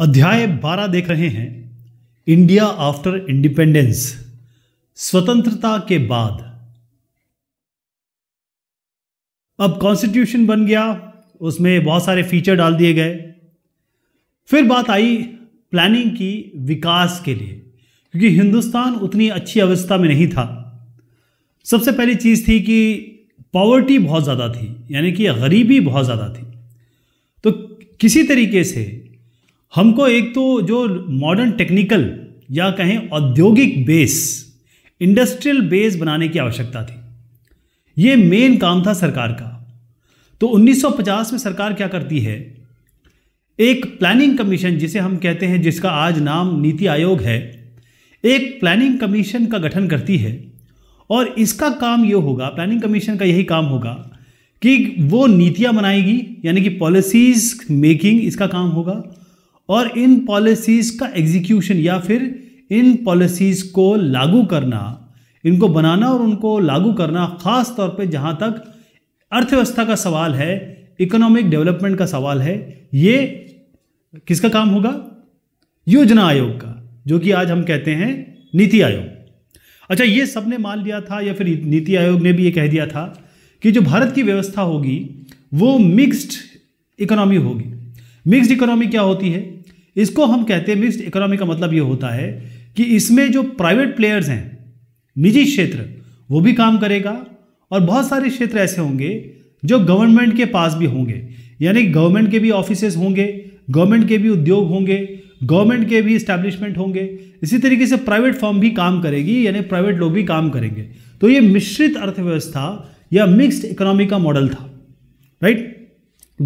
अध्याय 12 देख रहे हैं इंडिया आफ्टर इंडिपेंडेंस स्वतंत्रता के बाद अब कॉन्स्टिट्यूशन बन गया उसमें बहुत सारे फीचर डाल दिए गए फिर बात आई प्लानिंग की विकास के लिए क्योंकि हिंदुस्तान उतनी अच्छी अवस्था में नहीं था सबसे पहली चीज़ थी कि पॉवर्टी बहुत ज़्यादा थी यानी कि गरीबी बहुत ज़्यादा थी तो किसी तरीके से हमको एक तो जो मॉडर्न टेक्निकल या कहें औद्योगिक बेस इंडस्ट्रियल बेस बनाने की आवश्यकता थी ये मेन काम था सरकार का तो 1950 में सरकार क्या करती है एक प्लानिंग कमीशन जिसे हम कहते हैं जिसका आज नाम नीति आयोग है एक प्लानिंग कमीशन का गठन करती है और इसका काम ये होगा प्लानिंग कमीशन का यही काम होगा कि वो नीतियाँ बनाएगी यानी कि पॉलिसीज मेकिंग इसका काम होगा और इन पॉलिसीज़ का एग्जीक्यूशन या फिर इन पॉलिसीज़ को लागू करना इनको बनाना और उनको लागू करना ख़ास तौर पे जहाँ तक अर्थव्यवस्था का सवाल है इकोनॉमिक डेवलपमेंट का सवाल है ये किसका काम होगा योजना आयोग का जो कि आज हम कहते हैं नीति आयोग अच्छा ये सब ने मान लिया था या फिर नीति आयोग ने भी ये कह दिया था कि जो भारत की व्यवस्था होगी वो मिक्स्ड इकोनॉमी होगी मिक्स्ड इकोनॉमी क्या होती है इसको हम कहते हैं मिक्स्ड इकोनॉमी का मतलब ये होता है कि इसमें जो प्राइवेट प्लेयर्स हैं निजी क्षेत्र वो भी काम करेगा और बहुत सारे क्षेत्र ऐसे होंगे जो गवर्नमेंट के पास भी होंगे यानी गवर्नमेंट के भी ऑफिसेज होंगे गवर्नमेंट के भी उद्योग होंगे गवर्नमेंट के भी इस्टेब्लिशमेंट होंगे इसी तरीके से प्राइवेट फॉर्म भी काम करेगी यानी प्राइवेट लोग भी काम करेंगे तो ये मिश्रित अर्थव्यवस्था या मिक्स्ड इकोनॉमी का मॉडल था राइट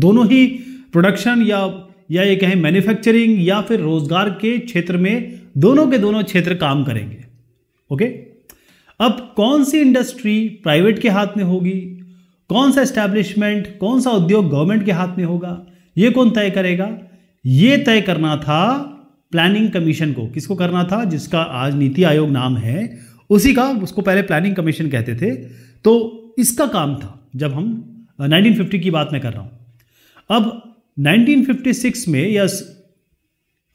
दोनों ही प्रोडक्शन या या ये कहें मैन्युफैक्चरिंग या फिर रोजगार के क्षेत्र में दोनों के दोनों क्षेत्र काम करेंगे ओके अब कौन सी इंडस्ट्री प्राइवेट के हाथ में होगी कौन सा एस्टैब्लिशमेंट कौन सा उद्योग गवर्नमेंट के हाथ में होगा ये कौन तय करेगा ये तय करना था प्लानिंग कमीशन को किसको करना था जिसका आज नीति आयोग नाम है उसी का उसको पहले प्लानिंग कमीशन कहते थे तो इसका काम था जब हम 1950 uh, की बात मैं कर रहा हूं अब 1956 में या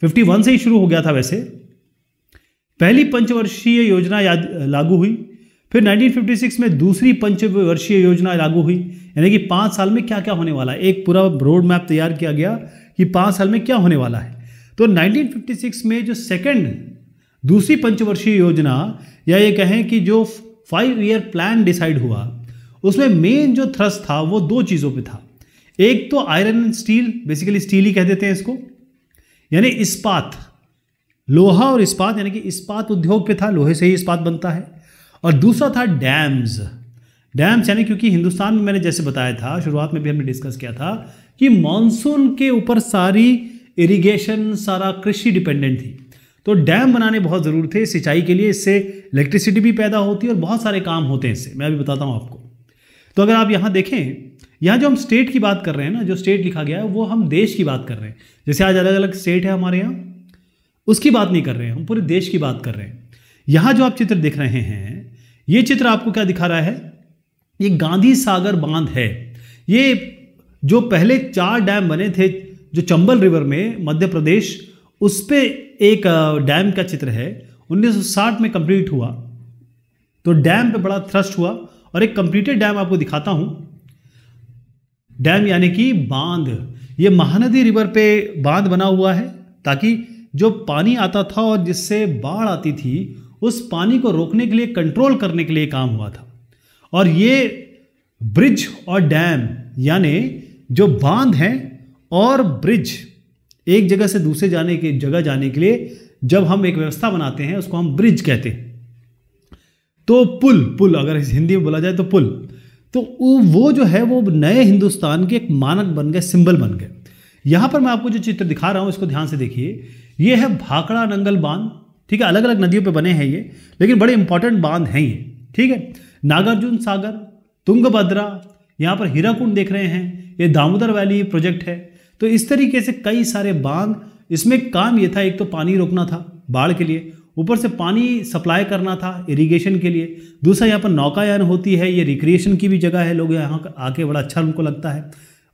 51 से ही शुरू हो गया था वैसे पहली पंचवर्षीय योजना याद लागू हुई फिर 1956 में दूसरी पंचवर्षीय योजना लागू हुई यानी कि पाँच साल में क्या क्या होने वाला है एक पूरा रोड मैप तैयार किया गया कि पाँच साल में क्या होने वाला है तो 1956 में जो सेकंड दूसरी पंचवर्षीय योजना या ये कहें कि जो फाइव ईयर प्लान डिसाइड हुआ उसमें मेन जो थ्रस्ट था वो दो चीज़ों पे था एक तो iron and steel basically steel ही कह देते हैं इसको यानी इस्पात लोहा और इस्पात यानी कि इस्पात उद्योग पे था लोहे से ही इस्पात बनता है और दूसरा था डैम्स डैम्स यानी क्योंकि हिंदुस्तान में मैंने जैसे बताया था शुरुआत में भी हमने डिस्कस किया था कि मानसून के ऊपर सारी इरिगेशन सारा कृषि डिपेंडेंट थी तो डैम बनाने बहुत ज़रूर थे सिंचाई के लिए इससे इलेक्ट्रिसिटी भी पैदा होती है और बहुत सारे काम होते हैं इससे मैं अभी बताता हूँ आपको तो अगर आप यहाँ देखें यहाँ जो हम स्टेट की बात कर रहे हैं ना जो स्टेट लिखा गया है वो हम देश की बात कर रहे हैं जैसे आज अलग अलग स्टेट है हमारे यहाँ उसकी बात नहीं कर रहे हैं हम पूरे देश की बात कर रहे हैं यहाँ जो आप चित्र देख रहे हैं ये चित्र आपको क्या दिखा रहा है ये गांधी सागर बांध है ये जो पहले चार डैम बने थे जो चंबल रिवर में मध्य प्रदेश उस पर एक डैम का चित्र है 1960 में कंप्लीट हुआ तो डैम पे बड़ा थ्रस्ट हुआ और एक कंप्लीटेड डैम आपको दिखाता हूँ डैम यानी कि बांध ये महानदी रिवर पे बांध बना हुआ है ताकि जो पानी आता था और जिससे बाढ़ आती थी उस पानी को रोकने के लिए कंट्रोल करने के लिए काम हुआ था और ये ब्रिज और डैम यानी जो बांध हैं और ब्रिज एक जगह से दूसरे जाने के जगह जाने के लिए जब हम एक व्यवस्था बनाते हैं उसको हम ब्रिज कहते हैं तो पुल पुल अगर हिंदी में बोला जाए तो पुल तो वो जो है वो नए हिंदुस्तान के एक मानक बन गए सिंबल बन गए यहाँ पर मैं आपको जो चित्र दिखा रहा हूँ इसको ध्यान से देखिए ये है भाकड़ा नंगल बांध ठीक है अलग अलग नदियों पे बने हैं ये लेकिन बड़े इंपॉर्टेंट बांध हैं ये ठीक है नागार्जुन सागर तुंगभद्रा यहाँ पर हीराकुंड देख रहे हैं ये दामोदर वैली प्रोजेक्ट है तो इस तरीके से कई सारे बांध इसमें काम ये था एक तो पानी रोकना था बाढ़ के लिए ऊपर से पानी सप्लाई करना था इरिगेशन के लिए दूसरा यहाँ पर नौकायन होती है ये रिक्रिएशन की भी जगह है लोग यहाँ आके बड़ा अच्छा उनको लगता है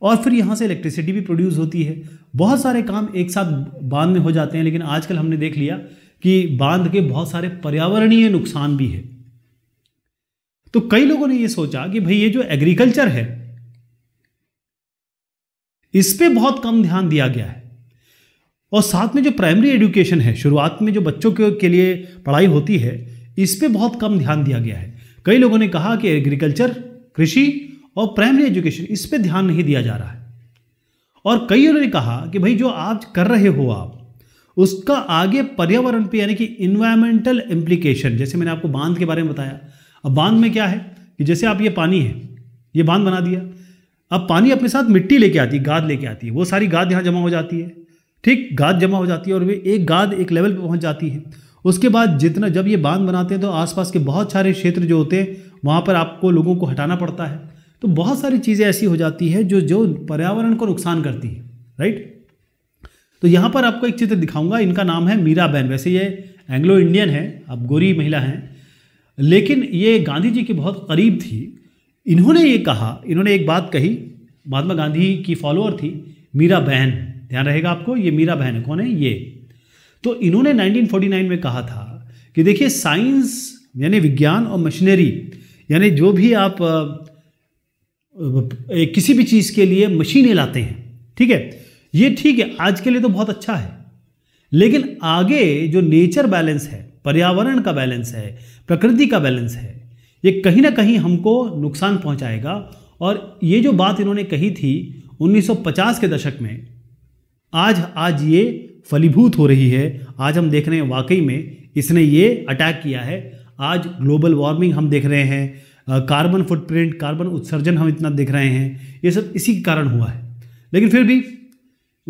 और फिर यहाँ से इलेक्ट्रिसिटी भी प्रोड्यूस होती है बहुत सारे काम एक साथ बांध में हो जाते हैं लेकिन आजकल हमने देख लिया कि बांध के बहुत सारे पर्यावरणीय नुकसान भी है तो कई लोगों ने ये सोचा कि भाई ये जो एग्रीकल्चर है इस पर बहुत कम ध्यान दिया गया है और साथ में जो प्राइमरी एजुकेशन है शुरुआत में जो बच्चों के, के लिए पढ़ाई होती है इस पर बहुत कम ध्यान दिया गया है कई लोगों ने कहा कि एग्रीकल्चर कृषि और प्राइमरी एजुकेशन इस पर ध्यान नहीं दिया जा रहा है और कईयों ने कहा कि भाई जो आप कर रहे हो आप उसका आगे पर्यावरण पे यानी कि इन्वायरमेंटल इम्प्लीकेशन जैसे मैंने आपको बांध के बारे में बताया अब बांध में क्या है कि जैसे आप ये पानी है ये बांध बना दिया अब पानी अपने साथ मिट्टी लेके आती है गाद लेके आती है वो सारी गाद यहाँ जमा हो जाती है ठीक गाद जमा हो जाती है और वे एक गाद एक लेवल पर पहुँच जाती है उसके बाद जितना जब ये बांध बनाते हैं तो आसपास के बहुत सारे क्षेत्र जो होते हैं वहाँ पर आपको लोगों को हटाना पड़ता है तो बहुत सारी चीज़ें ऐसी हो जाती है जो जो पर्यावरण को नुकसान करती है राइट तो यहाँ पर आपको एक चित्र दिखाऊंगा इनका नाम है मीरा बहन वैसे ये एंग्लो इंडियन है अब गोरी महिला हैं लेकिन ये गांधी जी के बहुत करीब थी इन्होंने ये कहा इन्होंने एक बात कही महात्मा गांधी की फॉलोअर थी मीरा बहन ध्यान रहेगा आपको ये मीरा बहन है कौन है ये तो इन्होंने 1949 में कहा था कि देखिए साइंस यानी विज्ञान और मशीनरी यानी जो भी आप किसी भी चीज़ के लिए मशीनें लाते हैं ठीक है ये ठीक है आज के लिए तो बहुत अच्छा है लेकिन आगे जो नेचर बैलेंस है पर्यावरण का बैलेंस है प्रकृति का बैलेंस है ये कहीं ना कहीं हमको नुकसान पहुंचाएगा और ये जो बात इन्होंने कही थी 1950 के दशक में आज आज ये फलीभूत हो रही है आज हम देख रहे हैं वाकई में इसने ये अटैक किया है आज ग्लोबल वार्मिंग हम देख रहे हैं कार्बन फुटप्रिंट कार्बन उत्सर्जन हम इतना देख रहे हैं ये सब इसी के कारण हुआ है लेकिन फिर भी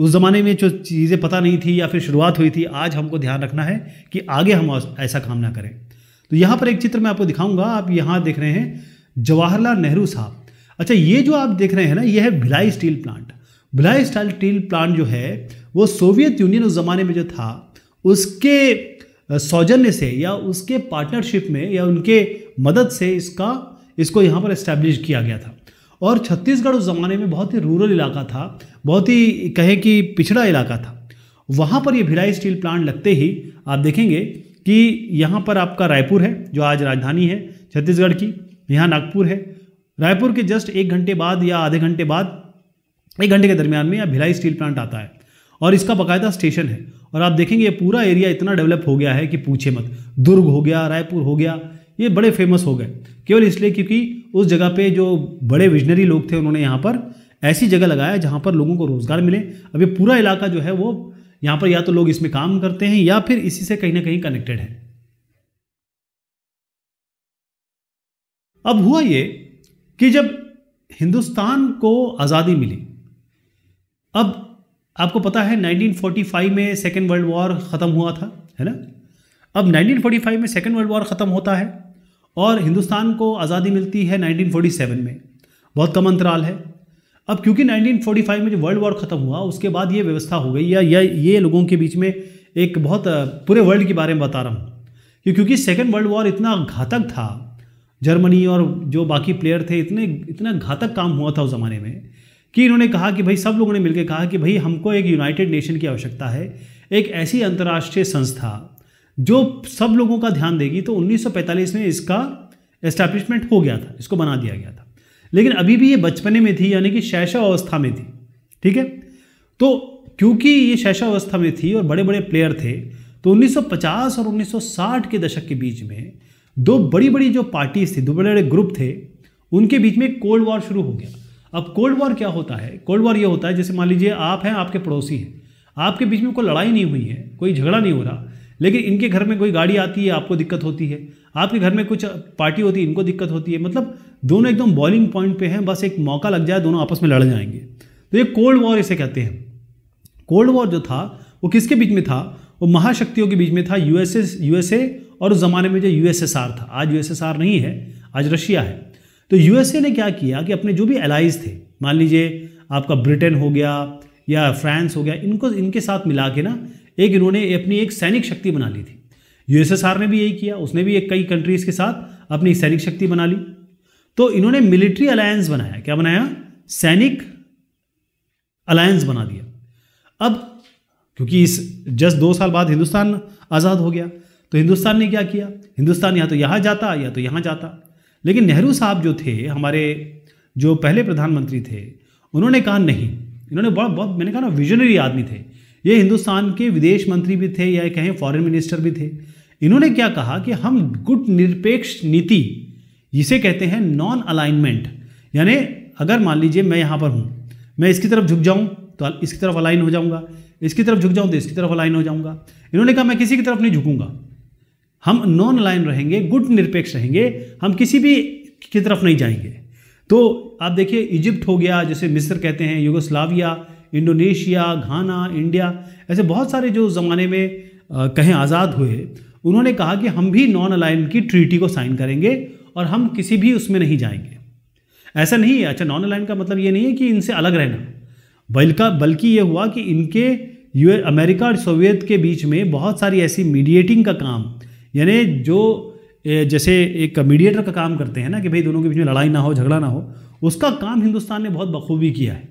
उस ज़माने में जो चीज़ें पता नहीं थी या फिर शुरुआत हुई थी आज हमको ध्यान रखना है कि आगे हम ऐसा काम ना करें तो यहाँ पर एक चित्र मैं आपको दिखाऊंगा आप यहाँ देख रहे हैं जवाहरलाल नेहरू साहब अच्छा ये जो आप देख रहे हैं ना ये है Bhilai steel plant Bhilai style steel plant जो है वो सोवियत यूनियन उस ज़माने में जो था उसके सौजन्य से या उसके पार्टनरशिप में या उनके मदद से इसका इसको यहाँ पर इस्टेब्लिश किया गया था और छत्तीसगढ़ उस ज़माने में बहुत ही रूरल इलाका था बहुत ही कहें कि पिछड़ा इलाका था वहाँ पर ये भिलाई स्टील प्लांट लगते ही आप देखेंगे कि यहाँ पर आपका रायपुर है जो आज राजधानी है छत्तीसगढ़ की यहाँ नागपुर है रायपुर के जस्ट एक घंटे बाद या आधे घंटे बाद एक घंटे के दरमियान में यहाँ भिलाई स्टील प्लांट आता है और इसका बाकायदा स्टेशन है और आप देखेंगे ये पूरा एरिया इतना डेवलप हो गया है कि पूछे मत दुर्ग हो गया रायपुर हो गया ये बड़े फेमस हो गए केवल इसलिए क्योंकि उस जगह पे जो बड़े विजनरी लोग थे उन्होंने यहाँ पर ऐसी जगह लगाया जहाँ पर लोगों को रोज़गार मिले अब ये पूरा इलाका जो है वो यहाँ पर या तो लोग इसमें काम करते हैं या फिर इसी से कहीं ना कहीं कनेक्टेड है अब हुआ ये कि जब हिंदुस्तान को आज़ादी मिली अब आपको पता है 1945 में सेकेंड वर्ल्ड वॉर ख़त्म हुआ था है ना अब 1945 में सेकेंड वर्ल्ड वॉर ख़त्म होता है और हिंदुस्तान को आज़ादी मिलती है 1947 में बहुत कम अंतराल है अब क्योंकि 1945 में जो वर्ल्ड वॉर ख़त्म हुआ उसके बाद ये व्यवस्था हो गई या, या ये लोगों के बीच में एक बहुत पूरे वर्ल्ड के बारे में बता रहा हूँ कि क्योंकि सेकेंड वर्ल्ड वॉर इतना घातक था जर्मनी और जो बाकी प्लेयर थे इतने इतना घातक काम हुआ था उस ज़माने में कि इन्होंने कहा कि भाई सब लोगों ने मिलकर कहा कि भाई हमको एक यूनाइटेड नेशन की आवश्यकता है एक ऐसी अंतर्राष्ट्रीय संस्था जो सब लोगों का ध्यान देगी तो 1945 में इसका एस्टैब्लिशमेंट हो गया था इसको बना दिया गया था लेकिन अभी भी ये बचपने में थी यानी कि शैशावस्था में थी ठीक है तो क्योंकि ये शैशावस्था में थी और बड़े बड़े प्लेयर थे तो 1950 और 1960 के दशक के बीच में दो बड़ी बड़ी जो पार्टीज थी दो बड़े बड़े ग्रुप थे उनके बीच में कोल्ड वॉर शुरू हो गया अब कोल्ड वॉर क्या होता है कोल्ड वॉर ये होता है जैसे मान लीजिए आप हैं आपके पड़ोसी हैं आपके बीच में कोई लड़ाई नहीं हुई है कोई झगड़ा नहीं हो रहा लेकिन इनके घर में कोई गाड़ी आती है आपको दिक्कत होती है आपके घर में कुछ पार्टी होती है इनको दिक्कत होती है मतलब दोनों एकदम बॉलिंग पॉइंट पे हैं बस एक मौका लग जाए दोनों आपस में लड़ जाएंगे तो ये कोल्ड वॉर इसे कहते हैं कोल्ड वॉर जो था वो किसके बीच में था वो महाशक्तियों के बीच में था यूएसए यूएसए और उस ज़माने में जो यूएसएसआर था आज यूएसएसआर नहीं है आज रशिया है तो यूएसए ने क्या किया कि अपने जो भी एलाइज थे मान लीजिए आपका ब्रिटेन हो गया या फ्रांस हो गया इनको इनके साथ मिला के ना एक इन्होंने अपनी एक सैनिक शक्ति बना ली थी यूएसएसआर ने भी यही किया उसने भी एक कई कंट्रीज़ के साथ अपनी सैनिक शक्ति बना ली तो इन्होंने मिलिट्री अलायंस बनाया क्या बनाया सैनिक अलायंस बना दिया अब क्योंकि इस जस्ट दो साल बाद हिंदुस्तान आज़ाद हो गया तो हिंदुस्तान ने क्या किया हिंदुस्तान या तो यहाँ जाता या तो यहाँ जाता लेकिन नेहरू साहब जो थे हमारे जो पहले प्रधानमंत्री थे उन्होंने कहा नहीं इन्होंने बड़ा बहुत मैंने कहा ना विजनरी आदमी थे ये हिंदुस्तान के विदेश मंत्री भी थे या कहें फॉरेन मिनिस्टर भी थे इन्होंने क्या कहा कि हम गुट निरपेक्ष नीति जिसे कहते हैं नॉन अलाइनमेंट यानी अगर मान लीजिए मैं यहाँ पर हूँ मैं इसकी तरफ झुक जाऊँ तो इसकी तरफ अलाइन हो जाऊँगा इसकी तरफ झुक जाऊँ तो इसकी तरफ अलाइन हो जाऊँगा इन्होंने कहा मैं किसी की तरफ नहीं झुकूँगा हम नॉन लाइन रहेंगे गुट निरपेक्ष रहेंगे हम किसी भी की तरफ नहीं जाएंगे तो आप देखिए इजिप्ट हो गया जैसे मिस्र कहते हैं यूगोस्लाविया इंडोनेशिया घाना इंडिया ऐसे बहुत सारे जो ज़माने में आ, कहें आज़ाद हुए उन्होंने कहा कि हम भी नॉन अलाइन की ट्रीटी को साइन करेंगे और हम किसी भी उसमें नहीं जाएंगे ऐसा नहीं है अच्छा नॉन अलाइन का मतलब ये नहीं है कि इनसे अलग रहना बल्कि बल्कि ये हुआ कि इनके यू अमेरिका और सोवियत के बीच में बहुत सारी ऐसी मीडिएटिंग का काम यानी जो जैसे एक मीडिएटर का, काम करते हैं ना कि भाई दोनों के बीच में लड़ाई ना हो झगड़ा ना हो उसका काम हिंदुस्तान ने बहुत बखूबी किया है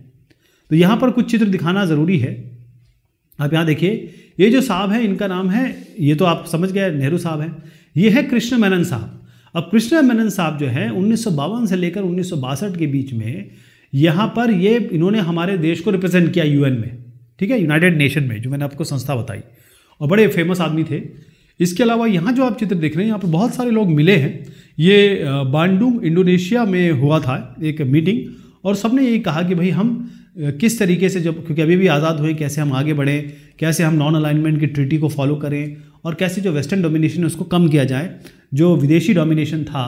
तो यहाँ पर कुछ चित्र दिखाना ज़रूरी है आप यहाँ देखिए ये जो साहब हैं इनका नाम है ये तो आप समझ गए नेहरू साहब हैं ये है कृष्ण मेनन साहब अब कृष्ण मेनन साहब जो है उन्नीस से लेकर उन्नीस के बीच में यहाँ पर ये इन्होंने हमारे देश को रिप्रेजेंट किया यूएन में ठीक है यूनाइटेड नेशन में जो मैंने आपको संस्था बताई और बड़े फेमस आदमी थे इसके अलावा यहाँ जो आप चित्र देख रहे हैं यहाँ पर बहुत सारे लोग मिले हैं ये बांडुंग इंडोनेशिया में हुआ था एक मीटिंग और सबने यही कहा कि भाई हम किस तरीके से जब क्योंकि अभी भी आज़ाद हुए कैसे हम आगे बढ़ें कैसे हम नॉन अलाइनमेंट की ट्रीटी को फॉलो करें और कैसे जो वेस्टर्न डोमिनेशन है उसको कम किया जाए जो विदेशी डोमिनेशन था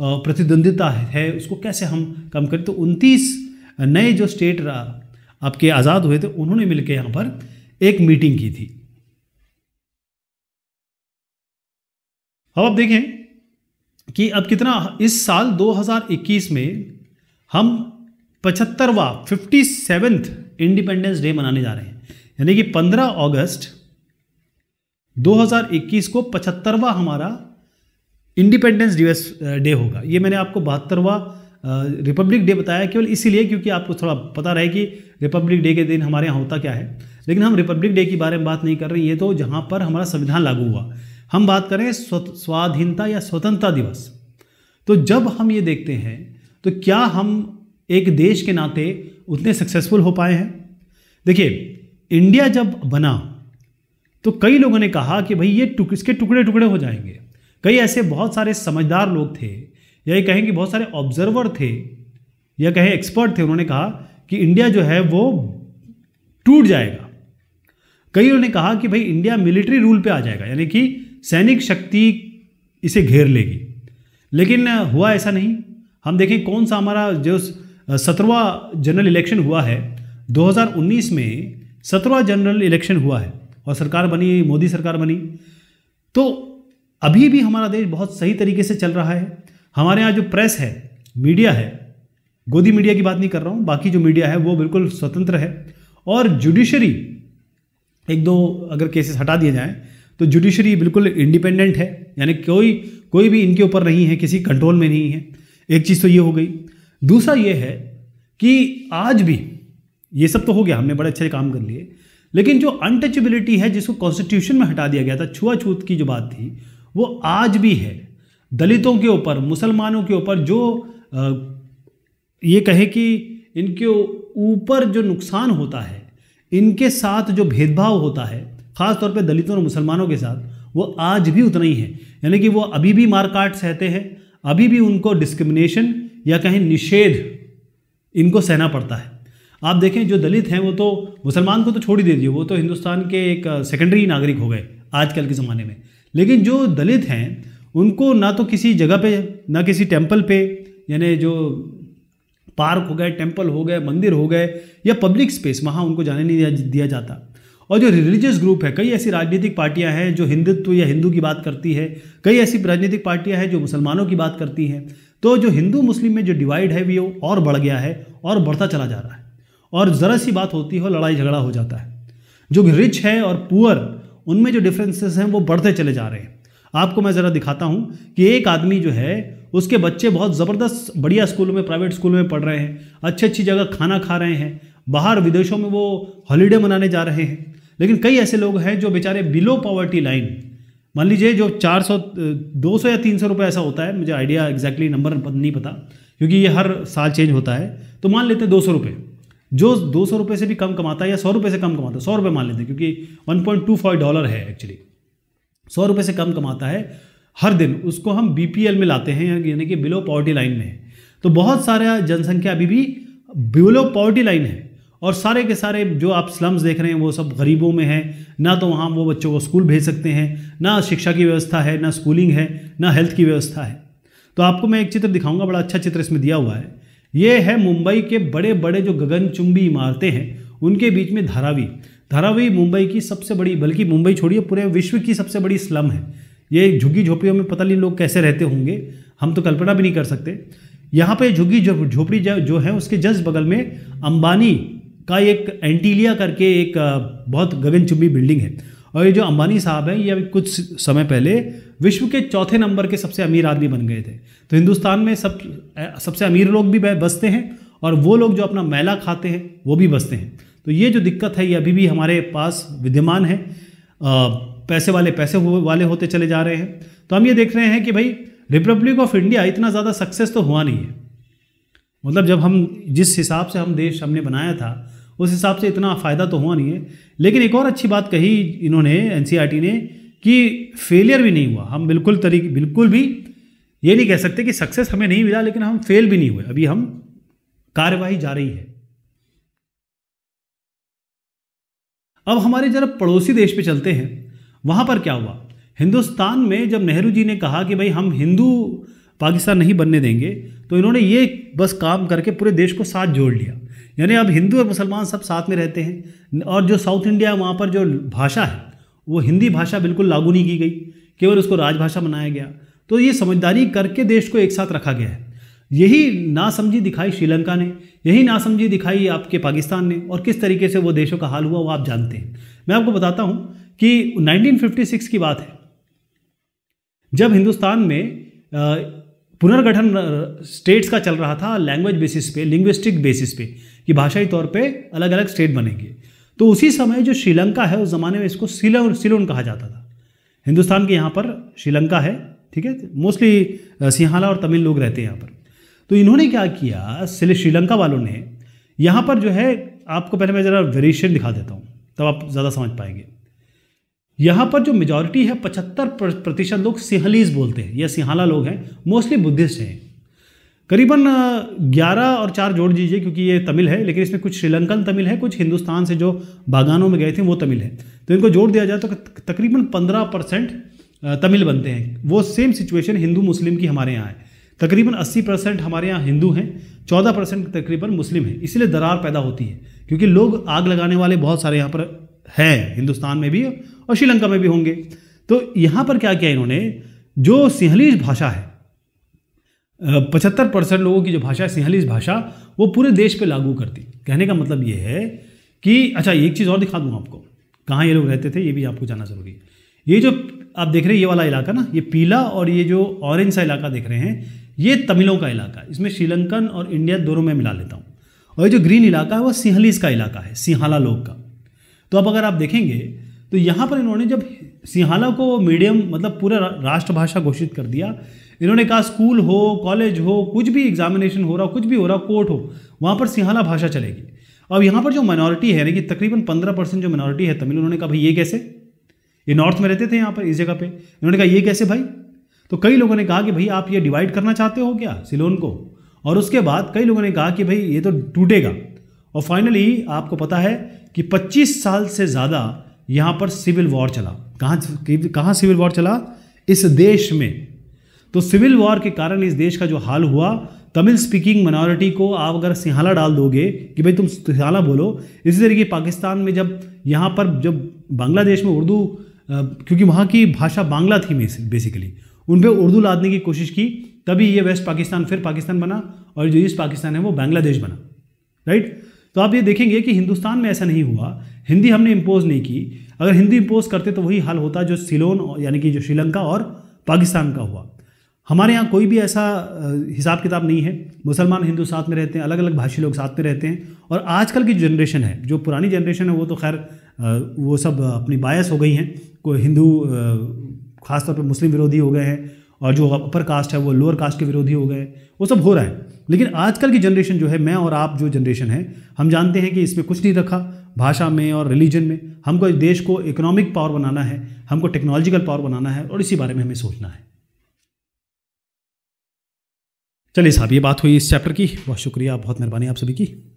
प्रतिद्वंदिता है उसको कैसे हम कम करें तो उनतीस नए जो स्टेट आपके आज़ाद हुए थे उन्होंने मिलकर यहाँ पर एक मीटिंग की थी अब आप देखें कि अब कितना इस साल 2021 में हम पचहत्तरवा फिफ्टी सेवेंथ इंडिपेंडेंस डे मनाने जा रहे हैं यानी कि 15 अगस्त 2021 को पचहत्तरवा हमारा इंडिपेंडेंस दिवस डे होगा ये मैंने आपको बहत्तरवा रिपब्लिक डे बताया केवल इसीलिए क्योंकि आपको थोड़ा पता रहे कि रिपब्लिक डे के दिन हमारे यहाँ होता क्या है लेकिन हम रिपब्लिक डे के बारे में बात नहीं कर रहे ये तो जहाँ पर हमारा संविधान लागू हुआ हम बात करें स्वाधीनता या स्वतंत्रता दिवस तो जब हम ये देखते हैं तो क्या हम एक देश के नाते उतने सक्सेसफुल हो पाए हैं देखिए इंडिया जब बना तो कई लोगों ने कहा कि भाई ये टुक, इसके टुकड़े टुकड़े हो जाएंगे कई ऐसे बहुत सारे समझदार लोग थे या ये कहें कि बहुत सारे ऑब्जर्वर थे या कहें एक्सपर्ट थे उन्होंने कहा कि इंडिया जो है वो टूट जाएगा कई ने कहा कि भाई इंडिया मिलिट्री रूल पे आ जाएगा यानी कि सैनिक शक्ति इसे घेर लेगी लेकिन हुआ ऐसा नहीं हम देखें कौन सा हमारा जो सत्रवा जनरल इलेक्शन हुआ है 2019 में सत्रवा जनरल इलेक्शन हुआ है और सरकार बनी मोदी सरकार बनी तो अभी भी हमारा देश बहुत सही तरीके से चल रहा है हमारे यहाँ जो प्रेस है मीडिया है गोदी मीडिया की बात नहीं कर रहा हूँ बाकी जो मीडिया है वो बिल्कुल स्वतंत्र है और जुडिशरी एक दो अगर केसेस हटा दिए जाएँ तो जुडिशरी बिल्कुल इंडिपेंडेंट है यानी कोई कोई भी इनके ऊपर नहीं है किसी कंट्रोल में नहीं है एक चीज़ तो ये हो गई दूसरा ये है कि आज भी ये सब तो हो गया हमने बड़े अच्छे काम कर लिए लेकिन जो अनटचेबिलिटी है जिसको कॉन्स्टिट्यूशन में हटा दिया गया था छुआछूत की जो बात थी वो आज भी है दलितों के ऊपर मुसलमानों के ऊपर जो आ, ये कहे कि इनके ऊपर जो नुकसान होता है इनके साथ जो भेदभाव होता है खासतौर पर दलितों और मुसलमानों के साथ वो आज भी उतना ही है यानी कि वो अभी भी मारकाट सहते हैं अभी भी उनको डिस्क्रिमिनेशन या कहीं निषेध इनको सहना पड़ता है आप देखें जो दलित हैं वो तो मुसलमान को तो छोड़ ही दे दिए वो तो हिंदुस्तान के एक सेकेंडरी नागरिक हो गए आजकल के ज़माने में लेकिन जो दलित हैं उनको ना तो किसी जगह पे ना किसी टेम्पल पे यानी जो पार्क हो गए टेम्पल हो गए मंदिर हो गए या पब्लिक स्पेस वहाँ उनको जाने नहीं दिया जाता और जो रिलीजियस ग्रुप है कई ऐसी राजनीतिक पार्टियां हैं जो हिंदुत्व या हिंदू की बात करती है कई ऐसी राजनीतिक पार्टियां हैं जो मुसलमानों की बात करती हैं तो जो हिंदू मुस्लिम में जो डिवाइड है वो और बढ़ गया है और बढ़ता चला जा रहा है और ज़रा सी बात होती है हो, लड़ाई झगड़ा हो जाता है जो रिच है और पुअर उनमें जो डिफरेंसेस हैं वो बढ़ते चले जा रहे हैं आपको मैं ज़रा दिखाता हूँ कि एक आदमी जो है उसके बच्चे बहुत ज़बरदस्त बढ़िया स्कूलों में प्राइवेट स्कूल में पढ़ रहे हैं अच्छी अच्छी जगह खाना खा रहे हैं बाहर विदेशों में वो हॉलीडे मनाने जा रहे हैं लेकिन कई ऐसे लोग हैं जो बेचारे बिलो पॉवर्टी लाइन मान लीजिए जो 400 200 या 300 रुपये ऐसा होता है मुझे आइडिया एग्जैक्टली नंबर नहीं पता क्योंकि ये हर साल चेंज होता है तो मान लेते हैं दो सौ रुपये जो दो सौ रुपये से भी कम कमाता है या सौ रुपये से कम कमाता है सौ रुपये मान लेते हैं क्योंकि one point two five dollar है एक्चुअली सौ रुपये से कम कमाता है हर दिन उसको हम बी में लाते हैं यानी कि बिलो पॉवर्टी लाइन में तो बहुत सारा जनसंख्या अभी भी बिलो पॉवर्टी लाइन है और सारे के सारे जो आप स्लम्स देख रहे हैं वो सब गरीबों में है ना तो वहाँ वो बच्चों को स्कूल भेज सकते हैं ना शिक्षा की व्यवस्था है ना स्कूलिंग है ना हेल्थ की व्यवस्था है तो आपको मैं एक चित्र दिखाऊंगा बड़ा अच्छा चित्र इसमें दिया हुआ है ये है मुंबई के बड़े बड़े जो गगनचुंबी इमारतें हैं उनके बीच में धारावी धारावी मुंबई की सबसे बड़ी बल्कि मुंबई छोड़िए पूरे विश्व की सबसे बड़ी स्लम है ये झुग्गी झोपड़ियों में पता नहीं लोग कैसे रहते होंगे हम तो कल्पना भी नहीं कर सकते यहाँ पे झुग्गी झोपड़ी जो, जो है उसके जस्ट बगल में अंबानी का एक एंटीलिया करके एक बहुत गगनचुंबी बिल्डिंग है और ये जो अंबानी साहब हैं ये अभी कुछ समय पहले विश्व के चौथे नंबर के सबसे अमीर आदमी बन गए थे तो हिंदुस्तान में सब सबसे अमीर लोग भी बसते हैं और वो लोग जो अपना मैला खाते हैं वो भी बसते हैं तो ये जो दिक्कत है ये अभी भी हमारे पास विद्यमान है आ, पैसे वाले पैसे वाले होते चले जा रहे हैं तो हम ये देख रहे हैं कि भाई रिपब्लिक ऑफ इंडिया इतना ज़्यादा सक्सेस तो हुआ नहीं है मतलब जब हम जिस हिसाब से हम देश हमने बनाया था उस हिसाब से इतना फ़ायदा तो हुआ नहीं है लेकिन एक और अच्छी बात कही इन्होंने एन ने कि फेलियर भी नहीं हुआ हम बिल्कुल तरीके बिल्कुल भी ये नहीं कह सकते कि सक्सेस हमें नहीं मिला लेकिन हम फेल भी नहीं हुए अभी हम कार्यवाही जा रही है अब हमारे जरा पड़ोसी देश पे चलते हैं वहाँ पर क्या हुआ हिंदुस्तान में जब नेहरू जी ने कहा कि भाई हम हिंदू पाकिस्तान नहीं बनने देंगे तो इन्होंने ये बस काम करके पूरे देश को साथ जोड़ लिया यानी अब हिंदू और मुसलमान सब साथ में रहते हैं और जो साउथ इंडिया वहाँ पर जो भाषा है वो हिंदी भाषा बिल्कुल लागू नहीं की गई केवल उसको राजभाषा बनाया गया तो ये समझदारी करके देश को एक साथ रखा गया है यही नासमझी दिखाई श्रीलंका ने यही नासमझी दिखाई आपके पाकिस्तान ने और किस तरीके से वो देशों का हाल हुआ वो आप जानते हैं मैं आपको बताता हूँ कि 1956 की बात है जब हिंदुस्तान में पुनर्गठन स्टेट्स का चल रहा था लैंग्वेज बेसिस पे लिंग्विस्टिक बेसिस पे कि भाषाई तौर पे अलग अलग स्टेट बनेंगे तो उसी समय जो श्रीलंका है उस ज़माने में इसको सिलोन सिलोन कहा जाता था हिंदुस्तान के यहाँ पर श्रीलंका है ठीक है मोस्टली सिंहाला और तमिल लोग रहते हैं यहाँ पर तो इन्होंने क्या किया श्रीलंका वालों ने यहाँ पर जो है आपको पहले मैं ज़रा वेरिएशन दिखा देता हूँ तब आप ज़्यादा समझ पाएंगे यहाँ पर जो मेजॉरिटी है पचहत्तर प्रतिशत लोग सिंहलीज बोलते हैं या सिंहला लोग हैं मोस्टली बुद्धिस्ट हैं करीबन 11 और चार जोड़ दीजिए क्योंकि ये तमिल है लेकिन इसमें कुछ श्रीलंकन तमिल है कुछ हिंदुस्तान से जो बागानों में गए थे वो तमिल है तो इनको जोड़ दिया जाए तो तकरीबन 15 परसेंट तमिल बनते हैं वो सेम सिचुएशन हिंदू मुस्लिम की हमारे यहाँ है तकरीबन 80 परसेंट हमारे यहाँ हिंदू हैं 14 परसेंट तकरीबन मुस्लिम हैं इसलिए दरार पैदा होती है क्योंकि लोग आग लगाने वाले बहुत सारे यहाँ पर हैं हिंदुस्तान में भी और श्रीलंका में भी होंगे तो यहाँ पर क्या किया इन्होंने जो सिंहली भाषा है पचहत्तर परसेंट लोगों की जो भाषा है सिंहलीज भाषा वो पूरे देश पे लागू करती कहने का मतलब ये है कि अच्छा एक चीज़ और दिखा दूँ आपको कहाँ ये लोग रहते थे ये भी आपको जाना ज़रूरी है ये जो आप देख रहे हैं ये वाला इलाका ना ये पीला और ये जो ऑरेंज सा इलाका देख रहे हैं ये तमिलों का इलाका है इसमें श्रीलंकन और इंडिया दोनों में मिला लेता हूँ और ये जो ग्रीन इलाका है वह सिंहलीज का इलाका है सिंहाला लोग का तो अब अगर आप देखेंगे तो यहाँ पर इन्होंने जब सिंहाला को मीडियम मतलब पूरा राष्ट्रभाषा घोषित कर दिया इन्होंने कहा स्कूल हो कॉलेज हो कुछ भी एग्जामिनेशन हो रहा कुछ भी हो रहा कोर्ट हो वहाँ पर सिंहला भाषा चलेगी अब यहाँ पर जो माइनॉरिटी है यानी कि तकरीबन पंद्रह परसेंट जो माइनॉरिटी है तमिल उन्होंने कहा भाई ये कैसे ये नॉर्थ में रहते थे यहाँ पर इस जगह पे इन्होंने कहा ये कैसे भाई तो कई लोगों ने कहा कि भाई आप ये डिवाइड करना चाहते हो क्या सिलोन को और उसके बाद कई लोगों ने कहा कि भाई ये तो टूटेगा और फाइनली आपको पता है कि 25 साल से ज़्यादा यहाँ पर सिविल वॉर चला कहाँ कहाँ सिविल वॉर चला इस देश में तो सिविल वॉर के कारण इस देश का जो हाल हुआ तमिल स्पीकिंग माइनॉरिटी को आप अगर सिंहाला डाल दोगे कि भाई तुम सिंहाला बोलो इसी तरीके पाकिस्तान में जब यहाँ पर जब बांग्लादेश में उर्दू क्योंकि वहाँ की भाषा बांग्ला थी बेसिकली उन पर उर्दू लादने की कोशिश की तभी ये वेस्ट पाकिस्तान फिर पाकिस्तान बना और जो ईस्ट पाकिस्तान है वो बांग्लादेश बना राइट तो आप ये देखेंगे कि हिंदुस्तान में ऐसा नहीं हुआ हिंदी हमने इम्पोज नहीं की अगर हिंदी इम्पोज करते तो वही हाल होता जो सिलोन यानी कि जो श्रीलंका और पाकिस्तान का हुआ हमारे यहाँ कोई भी ऐसा हिसाब किताब नहीं है मुसलमान हिंदू साथ में रहते हैं अलग अलग भाषी लोग साथ में रहते हैं और आजकल की जनरेशन है जो पुरानी जनरेशन है वो तो खैर वो सब अपनी बायस हो गई हैं कोई हिंदू खासतौर पर मुस्लिम विरोधी हो गए हैं और जो अपर कास्ट है वो लोअर कास्ट के विरोधी हो गए वो सब हो रहा है लेकिन आजकल की जनरेशन जो है मैं और आप जो जनरेशन है हम जानते हैं कि इसमें कुछ नहीं रखा भाषा में और रिलीजन में हमको इस देश को इकोनॉमिक पावर बनाना है हमको टेक्नोलॉजिकल पावर बनाना है और इसी बारे में हमें सोचना है चलिए साहब ये बात हुई इस चैप्टर की बहुत शुक्रिया बहुत मेहरबानी आप सभी की